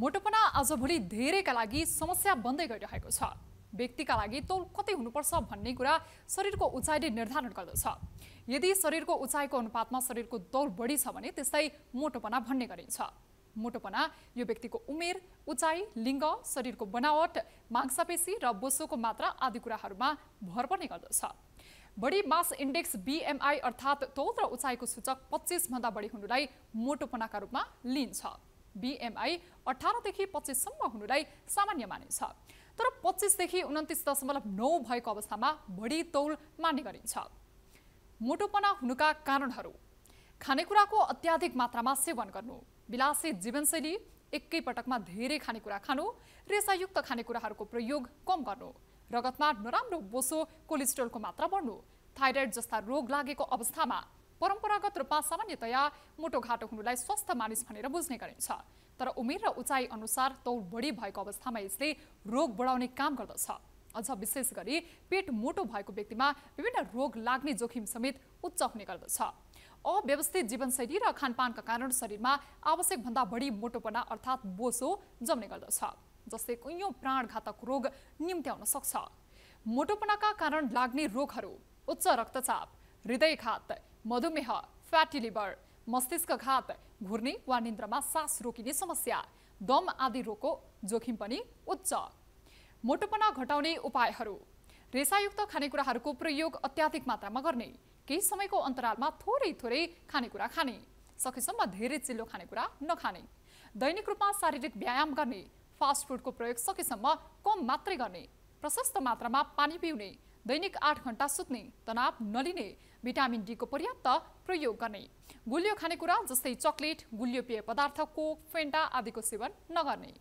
मोटोपना आजभोलि धेरैका लागि समस्या बन्दै गइरहेको छ व्यक्तिका लागि तौल कति हुनुपर्छ भन्ने कुरा शरीरको उचाइले निर्धारण गर्दछ यदि शरीरको उचाइको अनुपातमा शरीरको तौल बढी छ भने त्यसलाई मोटोपना भन्ने गरिन्छ मोटोपना यो व्यक्तिको उमेर उचाइ लिङ्ग शरीरको बनावट मांसापेशी र बोसोको मात्रा आदि कुराहरूमा भर पर्ने गर्दछ बढी मास इन्डेक्स बिएमआई अर्थात् तौल र उचाइको सूचक पच्चिसभन्दा बढी हुनुलाई मोटोपनाका रूपमा लिइन्छ बिएमआई अठारदेखि पच्चिससम्म हुनुलाई सामान्य मानिन्छ तर पच्चिसदेखि उन्तिस दशमलव नौ भएको अवस्थामा बढी तौल मान्ने गरिन्छ मोटोपना हुनुका कारणहरू खानेकुराको अत्याधिक मात्रामा सेवन गर्नु विलासी जीवनशैली एकैपटकमा धेरै खानेकुरा खानु रेसायुक्त खानेकुराहरूको प्रयोग कम गर्नु रगतमा नराम्रो बोसो कोलेस्ट्रोलको मात्रा बढ्नु थाइरोइड जस्ता रोग लागेको अवस्थामा परम्परागत रूपमा सामान्यतया मोटोघाटो हुनुलाई स्वस्थ मानिस भनेर बुझ्ने गरिन्छ तर उमेर र उचाइ अनुसार तौल बढी भएको अवस्थामा यसले रोग बढाउने काम गर्दछ अझ विशेष गरी पेट मोटो भएको व्यक्तिमा विभिन्न रोग लाग्ने जोखिम समेत उच्च हुने गर्दछ अव्यवस्थित जीवनशैली र खानपानका कारण शरीरमा आवश्यकभन्दा बढी मोटोपना अर्थात् बोसो जम्ने गर्दछ जसले कैयौँ प्राणघातक रोग निम्त्याउन सक्छ मोटोपनाका कारण लाग्ने रोगहरू उच्च रक्तचाप हृदयघात मधुमेह फ्याटी लिभर मस्तिष्क घात घुर्ने वा निन्द्रामा सास रोकिने समस्या दम आदि रोगको जोखिम पनि उच्च मोटोपना घटाउने उपायहरू रेसायुक्त खानेकुराहरूको प्रयोग अत्याधिक मात्रामा गर्ने केही समयको अन्तरालमा थोरै थोरै खानेकुरा खाने सकेसम्म धेरै चिल्लो खानेकुरा नखाने दैनिक रूपमा शारीरिक व्यायाम गर्ने फास्ट प्रयोग सकेसम्म कम मात्रै गर्ने प्रशस्त मात्रामा पानी पिउने दैनिक आठ घन्टा सुत्ने तनाव नलिने भिटामिन डीको पर्याप्त प्रयोग गर्ने गुलियो खानेकुरा जस्तै चक्लेट गुलियो पेय पदार्थ कोक फेन्टा आदिको सेवन नगर्ने